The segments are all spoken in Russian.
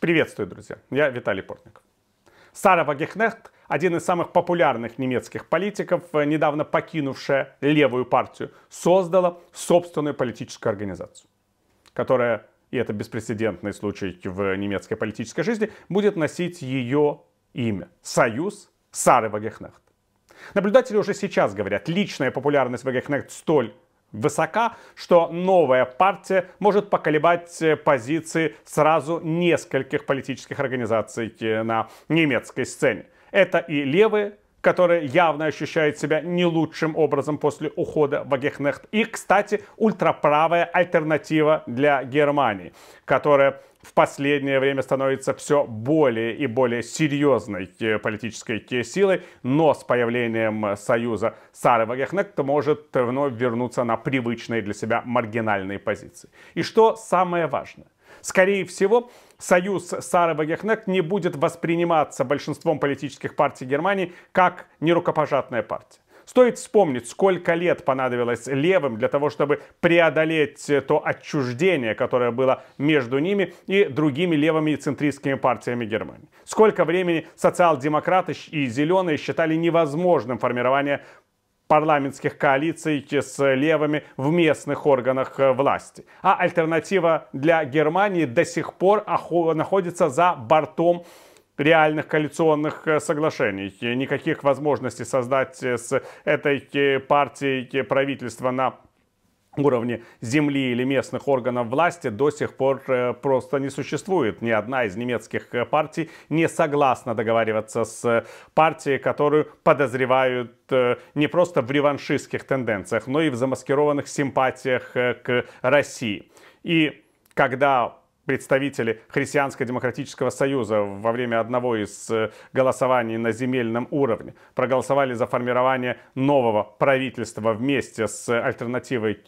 Приветствую, друзья. Я Виталий Портников. Сара Вагехнехт, один из самых популярных немецких политиков, э, недавно покинувшая левую партию, создала собственную политическую организацию, которая, и это беспрецедентный случай в немецкой политической жизни, будет носить ее имя – Союз Сары Вагехнехт. Наблюдатели уже сейчас говорят, личная популярность Вагехнехт столь высока, что новая партия может поколебать э, позиции сразу нескольких политических организаций э, на немецкой сцене. Это и левые, которая явно ощущает себя не лучшим образом после ухода Вагехнехт. И, кстати, ультраправая альтернатива для Германии, которая в последнее время становится все более и более серьезной э, политической э, силой, но с появлением э, союза Сары Вагехнект может вновь вернуться на привычные для себя маргинальные позиции. И что самое важное, скорее всего, союз Сары Вагехнек не будет восприниматься большинством политических партий Германии как нерукопожатная партия. Стоит вспомнить, сколько лет понадобилось левым для того, чтобы преодолеть то отчуждение, которое было между ними и другими левыми и центристскими партиями Германии. Сколько времени социал-демократы и зеленые считали невозможным формирование парламентских коалиций с левыми в местных органах э, власти. А альтернатива для Германии до сих пор находится за бортом реальных коалиционных э, соглашений. Никаких возможностей создать э, с этой партией правительство на уровне земли или местных органов власти до сих пор э, просто не существует. Ни одна из немецких э, партий не согласна договариваться с э, партией, которую подозревают не просто в реваншистских тенденциях, но и в замаскированных симпатиях к России. И когда представители Христианско-демократического союза во время одного из э, голосований на земельном уровне проголосовали за формирование нового правительства вместе с альтернативой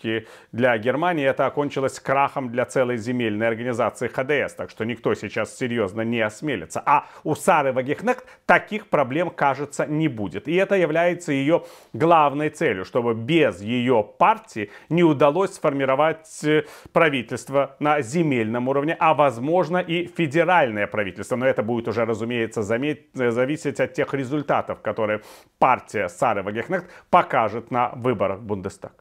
для Германии. Это окончилось крахом для целой земельной организации ХДС, так что никто сейчас серьезно не осмелится. А у Сары Вагихнект таких проблем, кажется, не будет. И это является ее главной целью, чтобы без ее партии не удалось сформировать э, правительство на земельном уровне региональное, а возможно и федеральное правительство. Но это будет уже, разумеется, э, зависеть от тех результатов, которые партия Сары Вагехнехт покажет на выборах Бундестаг.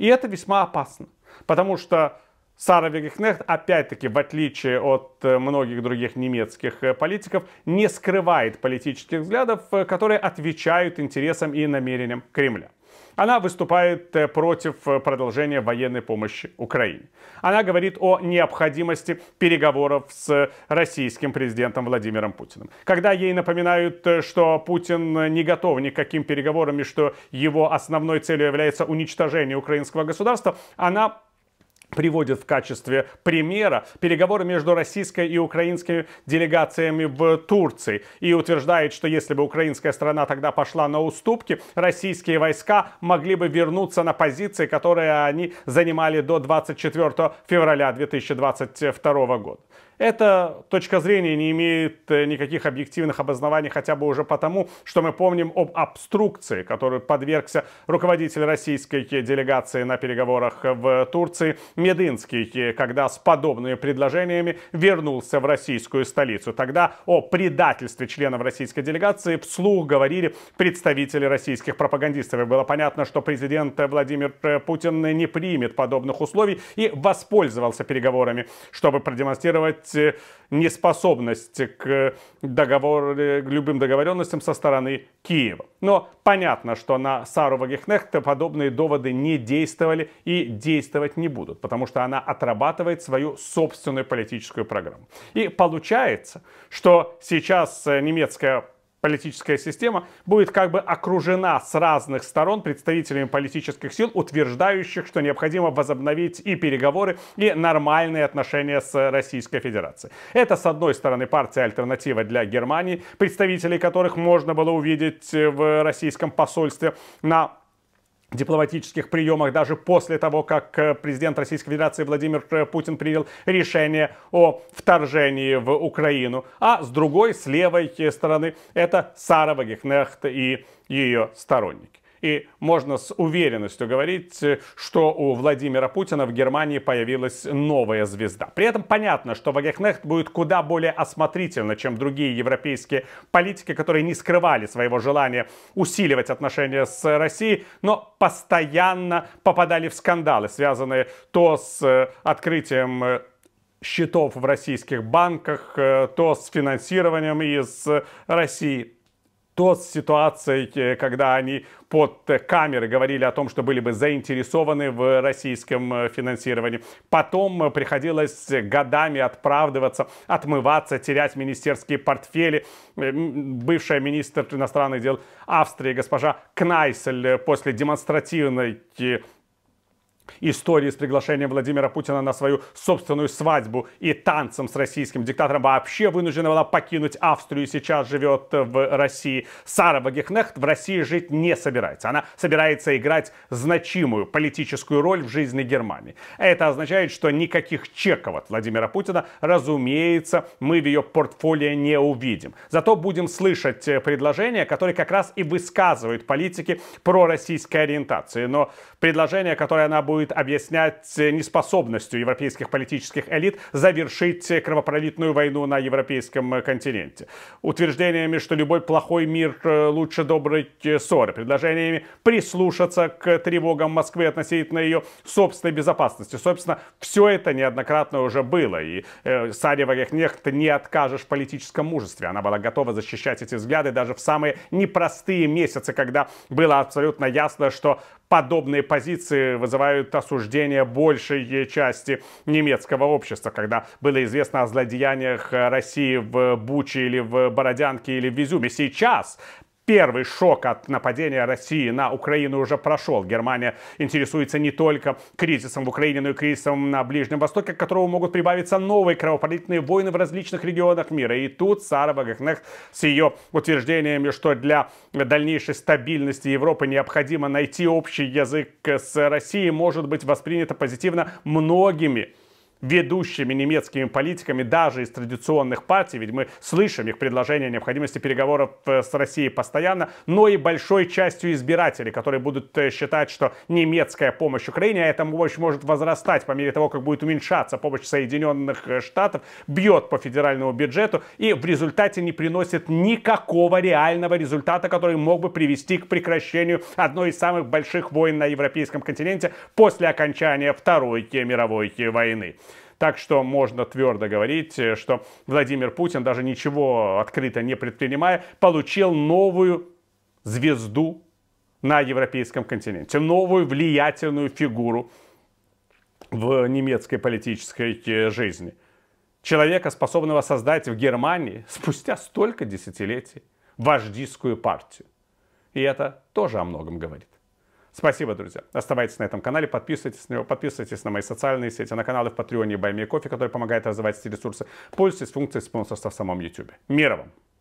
И это весьма опасно, потому что Сара Вегехнехт, опять-таки, в отличие от э, многих других немецких э, политиков, не скрывает политических взглядов, которые отвечают интересам и намерениям Кремля. Она выступает э, против э, продолжения военной помощи Украине. Она говорит о необходимости переговоров с российским президентом Владимиром Путиным. Когда ей напоминают, э, что Путин не готов ни к каким переговорам и что его основной целью является уничтожение украинского государства, она приводит в качестве примера переговоры между российской и украинскими делегациями в Турции и утверждает, что если бы украинская страна тогда пошла на уступки, российские войска могли бы вернуться на позиции, которые они занимали до 24 февраля 2022 года. Эта точка зрения не имеет э, никаких объективных обоснований, хотя бы уже потому, что мы помним об обструкции, которую подвергся руководитель российской делегации на переговорах в Турции Мединский, когда с подобными предложениями вернулся в российскую столицу. Тогда о предательстве членов российской делегации вслух говорили представители российских пропагандистов. И было понятно, что президент Владимир э, Путин не примет подобных условий и воспользовался переговорами, чтобы продемонстрировать признать э, неспособность к, э, договор, э, к любым договоренностям со стороны Киева. Но понятно, что на Сару Вагехнехта подобные доводы не действовали и действовать не будут, потому что она отрабатывает свою собственную политическую программу. И получается, что сейчас немецкая политическая система будет как бы окружена с разных сторон представителями политических сил, утверждающих, что необходимо возобновить и переговоры, и нормальные отношения с Российской Федерацией. Это, с одной стороны, партия «Альтернатива для Германии», представителей которых можно было увидеть в российском посольстве на дипломатических приемах даже после того, как э, президент Российской Федерации Владимир э, Путин принял решение о вторжении в Украину. А с другой, с левой э, стороны, это Сара Вагихнехт и ее сторонники. И можно с уверенностью говорить, э, что у Владимира Путина в Германии появилась новая звезда. При этом понятно, что Вагехнехт будет куда более осмотрительно, чем другие европейские политики, которые не скрывали своего желания усиливать отношения с Россией, но постоянно попадали в скандалы, связанные то с э, открытием э, счетов в российских банках, то с финансированием из России то с ситуацией, э, когда они под э, камеры говорили о том, что были бы заинтересованы в российском э, финансировании. Потом приходилось годами отправдываться, отмываться, терять министерские портфели. Бывшая министр иностранных дел Австрии госпожа Кнайсель после демонстративной Истории с приглашением Владимира Путина на свою собственную свадьбу и танцем с российским диктатором вообще вынуждена была покинуть Австрию и сейчас живет в России. Сара Вагихнехт в России жить не собирается. Она собирается играть значимую политическую роль в жизни Германии. Это означает, что никаких чеков от Владимира Путина, разумеется, мы в ее портфолио не увидим. Зато будем слышать предложения, которые как раз и высказывают политики про российской ориентации. Но предложения, которые она будет будет объяснять э, неспособностью европейских политических элит завершить кровопролитную войну на европейском э, континенте. Утверждениями, что любой плохой мир э, лучше доброй ссоры. Предложениями прислушаться к тревогам Москвы относительно ее собственной безопасности. Собственно, все это неоднократно уже было. И э, Саре Вагехнехт не откажешь в политическом мужестве. Она была готова защищать эти взгляды даже в самые непростые месяцы, когда было абсолютно ясно, что подобные позиции вызывают осуждение большей части немецкого общества. Когда было известно о злодеяниях России в Буче или в Бородянке или в Визюме, сейчас Первый шок от нападения России на Украину уже прошел. Германия интересуется не только кризисом в Украине, но и кризисом на Ближнем Востоке, к которому могут прибавиться новые кровопролитные войны в различных регионах мира. И тут Сара Вагахнех с ее утверждениями, что для дальнейшей стабильности Европы необходимо найти общий язык с Россией, может быть воспринято позитивно многими ведущими немецкими политиками даже из традиционных партий, ведь мы слышим их предложения о необходимости переговоров э, с Россией постоянно, но и большой частью избирателей, которые будут э, считать, что немецкая помощь Украине, а эта помощь может возрастать по мере того, как будет уменьшаться помощь Соединенных э, Штатов, бьет по федеральному бюджету и в результате не приносит никакого реального результата, который мог бы привести к прекращению одной из самых больших войн на европейском континенте после окончания Второй мировой войны. Так что можно твердо говорить, э, что Владимир Путин, даже ничего открыто не предпринимая, получил новую звезду на европейском континенте, новую влиятельную фигуру в немецкой политической э, жизни. Человека, способного создать в Германии спустя столько десятилетий вождистскую партию. И это тоже о многом говорит. Спасибо, друзья. Оставайтесь на этом канале, подписывайтесь на него, подписывайтесь на мои социальные сети, на каналы в Патреоне и Баймия Кофе, которые помогают развивать эти ресурсы. Пользуйтесь функцией спонсорства в самом YouTube. Мира вам!